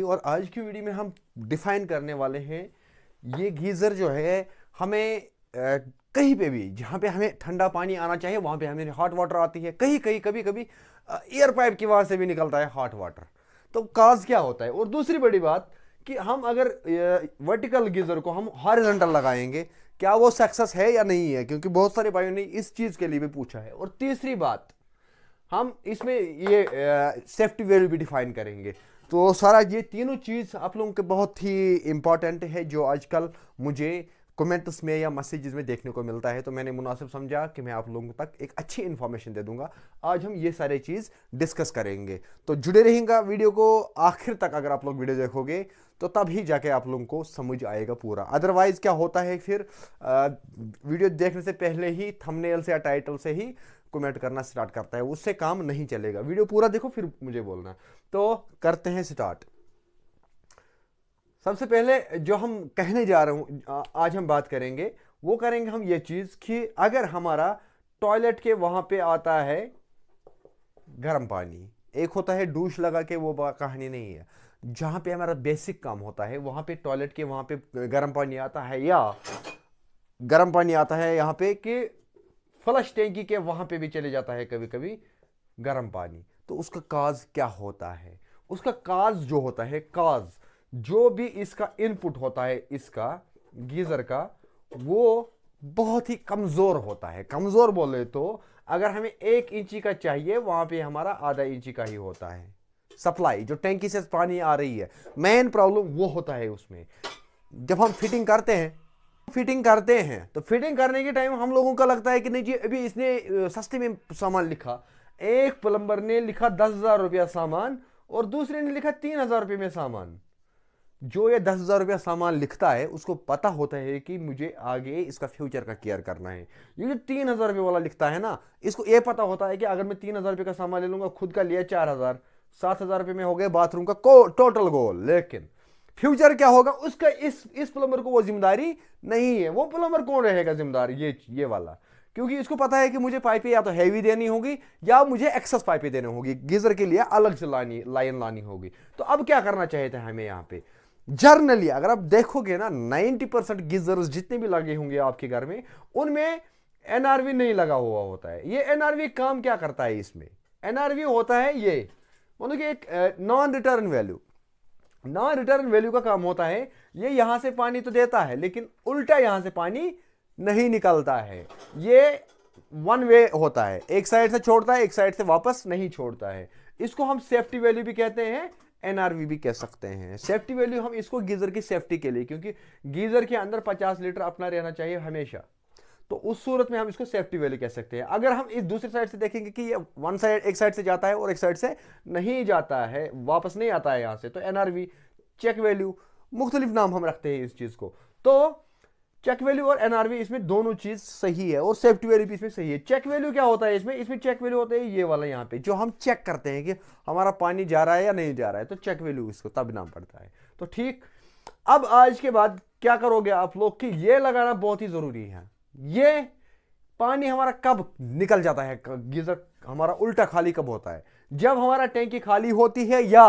और आज की वीडियो में हम डिफाइन करने वाले हैं ये गीज़र जो है हमें आ, कहीं पे भी जहाँ पे हमें ठंडा पानी आना चाहिए वहाँ पे हमें हॉट वाटर आती है कहीं कहीं कभी कभी एयर पाइप की वहाँ से भी निकलता है हॉट वाटर तो काज क्या होता है और दूसरी बड़ी बात कि हम अगर वर्टिकल गीज़र को हम हॉरिजेंटल लगाएंगे क्या वो सक्सेस है या नहीं है क्योंकि बहुत सारे भाइयों ने इस चीज़ के लिए भी पूछा है और तीसरी बात हम इसमें ये सेफ्टी वेल भी डिफाइन करेंगे तो सारा ये तीनों चीज़ आप लोगों के बहुत ही इम्पॉर्टेंट है जो आजकल मुझे कमेंट्स में या मैसेजेस में देखने को मिलता है तो मैंने मुनासिब समझा कि मैं आप लोगों तक एक अच्छी इन्फॉर्मेशन दे दूंगा आज हम ये सारे चीज़ डिस्कस करेंगे तो जुड़े रहेंगे वीडियो को आखिर तक अगर आप लोग वीडियो देखोगे तो तब ही जाके आप लोगों को समझ आएगा पूरा अदरवाइज़ क्या होता है फिर आ, वीडियो देखने से पहले ही थमनेल से या टाइटल से ही कमेंट करना स्टार्ट करता है उससे काम नहीं चलेगा वीडियो पूरा देखो फिर मुझे बोलना तो करते हैं स्टार्ट सबसे पहले जो हम कहने जा रहा हूँ आज हम बात करेंगे वो करेंगे हम ये चीज़ कि अगर हमारा टॉयलेट के वहाँ पे आता है गर्म पानी एक होता है डूश लगा के वो कहानी नहीं है जहाँ पे हमारा बेसिक काम होता है वहाँ पे टॉयलेट के वहाँ पे गर्म पानी आता है या गर्म पानी आता है यहाँ पे कि फ्लश टैंकी के वहाँ पे भी चले जाता है कभी कभी गर्म पानी तो उसका काज क्या होता है उसका काज जो होता है काज जो भी इसका इनपुट होता है इसका गीज़र का वो बहुत ही कमज़ोर होता है कमज़ोर बोले तो अगर हमें एक इंची का चाहिए वहाँ पे हमारा आधा इंची का ही होता है सप्लाई जो टैंकी से पानी आ रही है मेन प्रॉब्लम वो होता है उसमें जब हम फिटिंग करते हैं फिटिंग करते हैं तो फिटिंग करने के टाइम हम लोगों का लगता है कि नहीं जी अभी इसने सस्ते में सामान लिखा एक प्लम्बर ने लिखा दस हज़ार रुपया सामान और दूसरे ने लिखा तीन हज़ार रुपये में सामान जो ये दस हज़ार रुपया सामान लिखता है उसको पता होता है कि मुझे आगे इसका फ्यूचर का केयर करना है ये जो तीन हज़ार रुपये वाला लिखता है ना इसको ये पता होता है कि अगर मैं तीन हज़ार रुपये का सामान ले लूंगा खुद का लिया चार हज़ार सात हज़ार रुपये में हो गया बाथरूम का टोटल गोल लेकिन फ्यूचर क्या होगा उसका इस इस प्लम्बर को वो जिम्मेदारी नहीं है वो प्लम्बर कौन रहेगा जिम्मेदार ये ये वाला क्योंकि इसको पता है कि मुझे पाइपें या तो हैवी देनी होगी या मुझे एक्सेस पाइपें देनी होगी गीजर के लिए अलग से लानी लाइन लानी होगी तो अब क्या करना चाहिए था हमें यहाँ पे जर्नली अगर आप देखोगे ना 90 परसेंट गीजर जितने भी लगे होंगे आपके घर में उनमें एनआरवी नहीं लगा हुआ होता है ये एनआरवी काम क्या करता है इसमें एनआरवी होता है ये मतलब कि एक नॉन रिटर्न वैल्यू ना रिटर्न वैल्यू का काम होता है ये यहां से पानी तो देता है लेकिन उल्टा यहां से पानी नहीं निकलता है ये वन वे होता है एक साइड से छोड़ता है एक साइड से वापस नहीं छोड़ता है इसको हम सेफ्टी वैल्यू भी कहते हैं एनआरवी भी कह सकते हैं सेफ्टी वैल्यू हम इसको गीजर की सेफ्टी के लिए क्योंकि गीजर के अंदर 50 लीटर अपना रहना चाहिए हमेशा तो उस सूरत में हम इसको सेफ्टी वैल्यू कह सकते हैं अगर हम इस दूसरी साइड से देखेंगे कि ये वन साइड एक साइड से जाता है और एक साइड से नहीं जाता है वापस नहीं आता है यहाँ से तो एन चेक वैल्यू मुख्तलिफ नाम हम रखते हैं इस चीज़ को तो चेक वैल्यू और एनआरवी इसमें दोनों चीज सही है और सेफ्टी वैल्यू भी इसमें सही है चेक वैल्यू क्या होता है इसमें इसमें चेक वैल्यू होता है ये वाला यहाँ पे जो हम चेक करते हैं कि हमारा पानी जा रहा है या नहीं जा रहा है तो चेक वैल्यू इसको तब नाम पड़ता है तो ठीक अब आज के बाद क्या करोगे आप लोग कि ये लगाना बहुत ही जरूरी है ये पानी हमारा कब निकल जाता है गीजर तो हमारा उल्टा खाली कब होता है जब हमारा टैंकी खाली होती है या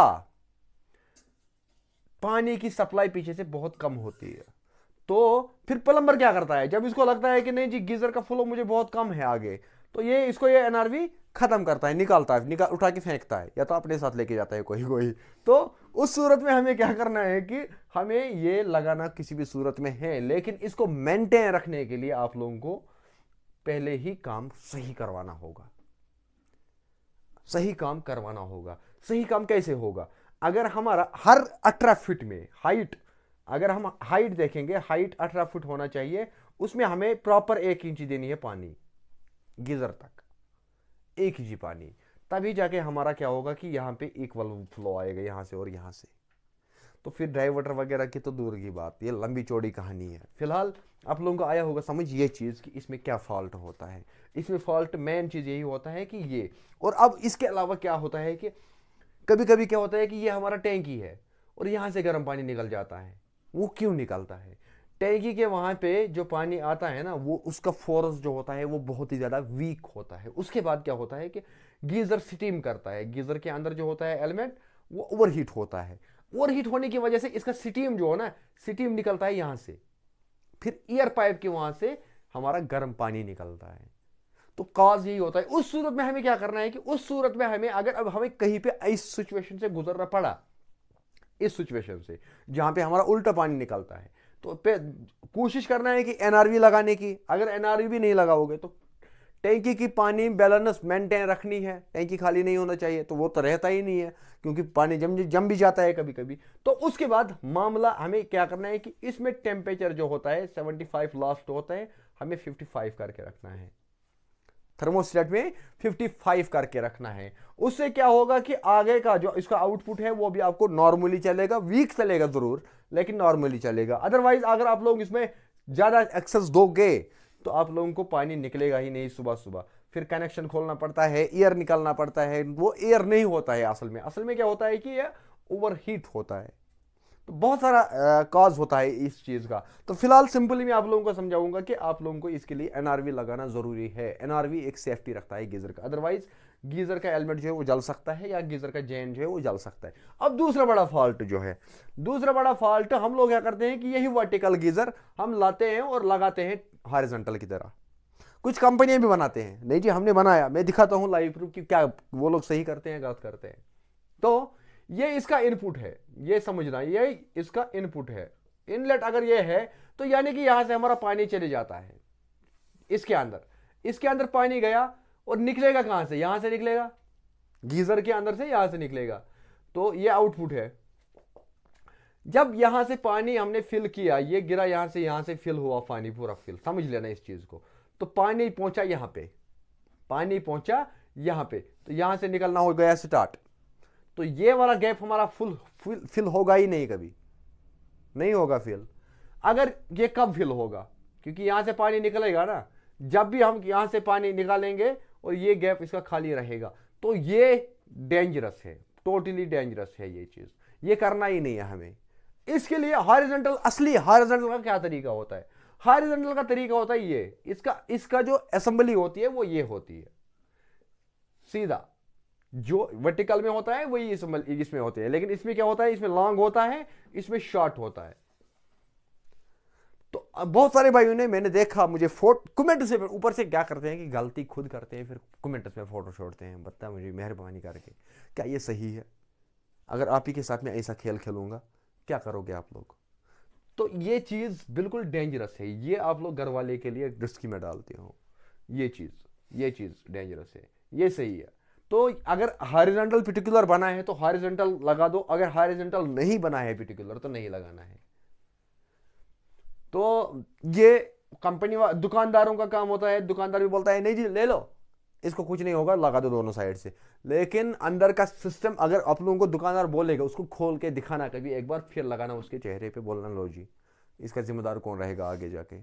पानी की सप्लाई पीछे से बहुत कम होती है तो फिर प्लम्बर क्या करता है जब इसको लगता है कि नहीं जी गीजर का फ्लो मुझे बहुत कम है आगे तो ये इसको ये एनआरवी ख़त्म करता है निकालता है निकाल उठा के फेंकता है या तो अपने साथ लेके जाता है कोई कोई तो उस सूरत में हमें क्या करना है कि हमें ये लगाना किसी भी सूरत में है लेकिन इसको मेंटेन रखने के लिए आप लोगों को पहले ही काम सही करवाना होगा सही काम करवाना होगा सही काम कैसे होगा अगर हमारा हर अठारह फिट में हाइट अगर हम हाइट देखेंगे हाइट अठारह फुट होना चाहिए उसमें हमें प्रॉपर एक इंची देनी है पानी गीज़र तक एक ही जी पानी तभी जाके हमारा क्या होगा कि यहाँ पे इक्वल फ्लो आएगा यहाँ से और यहाँ से तो फिर ड्राई वगैरह की तो दूर की बात ये लंबी चौड़ी कहानी है फिलहाल आप लोगों को आया होगा समझ ये चीज़ कि इसमें क्या फॉल्ट होता है इसमें फॉल्ट मेन चीज़ यही होता है कि ये और अब इसके अलावा क्या होता है कि कभी कभी क्या होता है कि ये हमारा टैंकी है और यहाँ से गर्म पानी निकल जाता है वो क्यों निकलता है टैगी के वहाँ पे जो पानी आता है ना वो उसका फोर्स जो होता है वो बहुत ही ज़्यादा वीक होता है उसके बाद क्या होता है कि गीज़र स्टीम करता है गीज़र के अंदर जो होता है एलिमेंट वो ओवरहीट होता है ओवरहीट होने की वजह से इसका स्टीम जो है ना स्टीम निकलता है यहाँ से फिर एयर पाइप के वहाँ से हमारा गर्म पानी निकलता है तो काज यही होता है उस सूरत में हमें क्या करना है कि उस सूरत में हमें अगर अब हमें कहीं पे इस सिचुएशन से गुजरना पड़ा इस सिचुएशन से जहाँ पे हमारा उल्टा पानी निकलता है तो कोशिश करना है कि एनआरवी लगाने की अगर एनआरवी नहीं लगाओगे तो टैंकी की पानी बैलेंस मेंटेन रखनी है टैंकी खाली नहीं होना चाहिए तो वो तो रहता ही नहीं है क्योंकि पानी जम जम भी जाता है कभी कभी तो उसके बाद मामला हमें क्या करना है कि इसमें टेम्परेचर जो होता है 75 लास्ट होता है हमें 55 करके रखना है थर्मोस्टेट में 55 करके रखना है उससे क्या होगा कि आगे का जो इसका आउटपुट है वो भी आपको नॉर्मली चलेगा वीक चलेगा ज़रूर लेकिन नॉर्मली चलेगा अदरवाइज अगर आप लोग इसमें ज़्यादा एक्सेस दोगे तो आप लोगों को पानी निकलेगा ही नहीं सुबह सुबह फिर कनेक्शन खोलना पड़ता है एयर निकालना पड़ता है वो एयर नहीं होता है असल में असल में क्या होता है कि यह ओवर हीट होता है तो बहुत सारा कॉज होता है इस चीज़ का तो फिलहाल सिंपली मैं आप लोगों को समझाऊंगा कि आप लोगों को इसके लिए एनआरवी लगाना ज़रूरी है एनआरवी एक सेफ्टी रखता है गीज़र का अदरवाइज़ गीज़र का एलमेट जो है वो जल सकता है या गीज़र का जैन जो है वो जल सकता है अब दूसरा बड़ा फॉल्ट जो है दूसरा बड़ा फॉल्ट हम लोग क्या करते हैं कि यही वर्टिकल गीज़र हम लाते हैं और लगाते हैं हारिजेंटल की तरह कुछ कंपनियां भी बनाते हैं नहीं जी हमने बनाया मैं दिखाता हूँ लाइव प्रूफ कि क्या वो लोग सही करते हैं गलत करते हैं तो ये इसका इनपुट है ये समझना ये इसका इनपुट है इनलेट अगर ये है तो यानी कि यहां से हमारा पानी चले जाता है इसके अंदर इसके अंदर पानी गया और निकलेगा कहां से यहां से निकलेगा गीजर के अंदर से यहां से निकलेगा तो ये आउटपुट है जब यहां से पानी हमने फिल किया ये गिरा यहां से यहां से फिल हुआ पानी पूरा फिल समझ लेना इस चीज़ को तो पानी पहुंचा यहां पे पानी पहुंचा यहां पे तो यहां से निकलना हो गया स्टार्ट तो ये वाला गैप हमारा फुल फिल, फिल होगा ही नहीं कभी नहीं होगा फिल अगर ये कब फिल होगा क्योंकि यहाँ से पानी निकलेगा ना जब भी हम यहाँ से पानी निकालेंगे और ये गैप इसका खाली रहेगा तो ये डेंजरस है टोटली डेंजरस है ये चीज़ ये करना ही नहीं है हमें इसके लिए हॉरिजेंटल असली हॉरिजेंटल का क्या तरीका होता है हॉरिजेंटल का तरीका होता है ये इसका इसका जो असेंबली होती है वो ये होती है सीधा जो वर्टिकल में होता है वही इस इसमें होते हैं लेकिन इसमें क्या होता है इसमें लॉन्ग होता है इसमें शॉर्ट होता है तो बहुत सारे भाइयों ने मैंने देखा मुझे फोट कमेंट से ऊपर से क्या करते हैं कि गलती खुद करते हैं फिर कमेंट में फोटो छोड़ते हैं बता मुझे मेहरबानी करके क्या ये सही है अगर आप ही के साथ में ऐसा खेल खेलूंगा क्या करोगे आप लोग तो ये चीज़ बिल्कुल डेंजरस है ये आप लोग घर वाले के लिए रिस्की में डालते हो ये चीज़ ये चीज़ डेंजरस है ये सही है तो अगर हॉरिजेंटल पर्टिकुलर बना है तो हॉरिजेंटल लगा दो अगर हॉरिजेंटल नहीं बना है पर्टिकुलर तो नहीं लगाना है तो ये कंपनी दुकानदारों का काम होता है दुकानदार भी बोलता है नहीं जी ले लो इसको कुछ नहीं होगा लगा दो दोनों साइड से लेकिन अंदर का सिस्टम अगर आप लोगों को दुकानदार बोलेगा उसको खोल के दिखाना कभी एक बार फिर लगाना उसके चेहरे पे बोलना लो जी इसका जिम्मेदार कौन रहेगा आगे जाके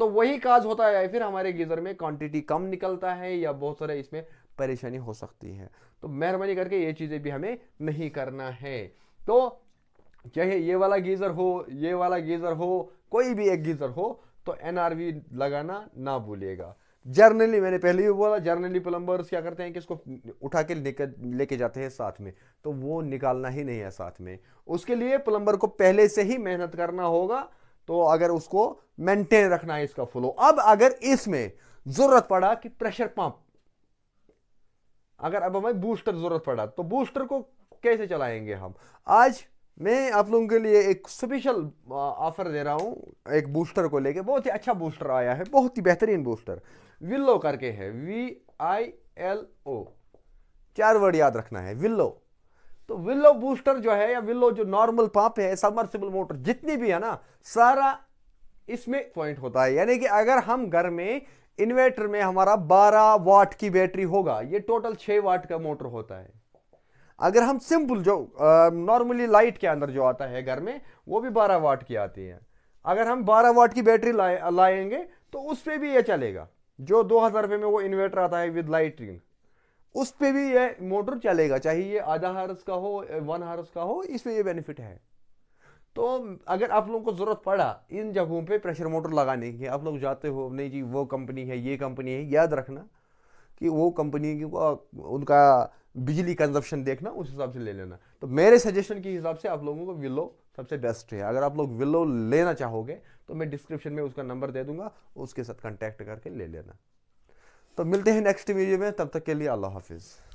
तो वही काज होता है फिर हमारे गीज़र में क्वांटिटी कम निकलता है या बहुत सारे इसमें परेशानी हो सकती है तो मेहरबानी करके ये चीज़ें भी हमें नहीं करना है तो चाहे ये वाला गीज़र हो ये वाला गीज़र हो कोई भी एक गीज़र हो तो एनआरवी लगाना ना भूलिएगा जर्नली मैंने पहले भी बोला जर्नली प्लम्बर्स क्या करते हैं कि इसको उठा के लेके जाते हैं साथ में तो वो निकालना ही नहीं है साथ में उसके लिए प्लम्बर को पहले से ही मेहनत करना होगा तो अगर उसको मेंटेन रखना है इसका फ्लो अब अगर इसमें ज़रूरत पड़ा कि प्रेशर पंप अगर अब हमें बूस्टर ज़रूरत पड़ा तो बूस्टर को कैसे चलाएंगे हम आज मैं आप लोगों के लिए एक स्पेशल ऑफ़र दे रहा हूँ एक बूस्टर को लेके बहुत ही अच्छा बूस्टर आया है बहुत ही बेहतरीन बूस्टर विल्लो करके है वी आई एल ओ चार वर्ड याद रखना है विल्लो तो विल्लो बूस्टर जो है या विल्लो जो नॉर्मल पंप है सबमर्सिबल मोटर जितनी भी है ना सारा इसमें पॉइंट होता है यानी कि अगर हम घर में इन्वेटर में हमारा 12 वाट की बैटरी होगा ये टोटल 6 वाट का मोटर होता है अगर हम सिंपल जो नॉर्मली लाइट के अंदर जो आता है घर में वो भी 12 वाट की आती है अगर हम 12 वाट की बैटरी लाए लाएंगे तो उस पर भी ये चलेगा जो दो हज़ार रुपये में वो इन्वेटर आता है विद लाइटिंग उस पर भी ये मोटर चलेगा चाहे ये आधा हार्स का हो वन हार्स का हो इसमें ये बेनिफिट है तो अगर आप लोगों को ज़रूरत पड़ा इन जगहों पे प्रेशर मोटर लगाने की आप लोग जाते हो नहीं जी वो कंपनी है ये कंपनी है याद रखना कि वो कंपनी की उनका बिजली कंजप्शन देखना उस हिसाब से ले लेना तो मेरे सजेशन के हिसाब से आप लोगों को विलो सबसे बेस्ट है अगर आप लोग विलो लेना चाहोगे तो मैं डिस्क्रिप्शन में उसका नंबर दे दूंगा उसके साथ कॉन्टैक्ट करके ले लेना तो मिलते हैं नेक्स्ट वीडियो में तब तक के लिए अल्लाह हाफिज़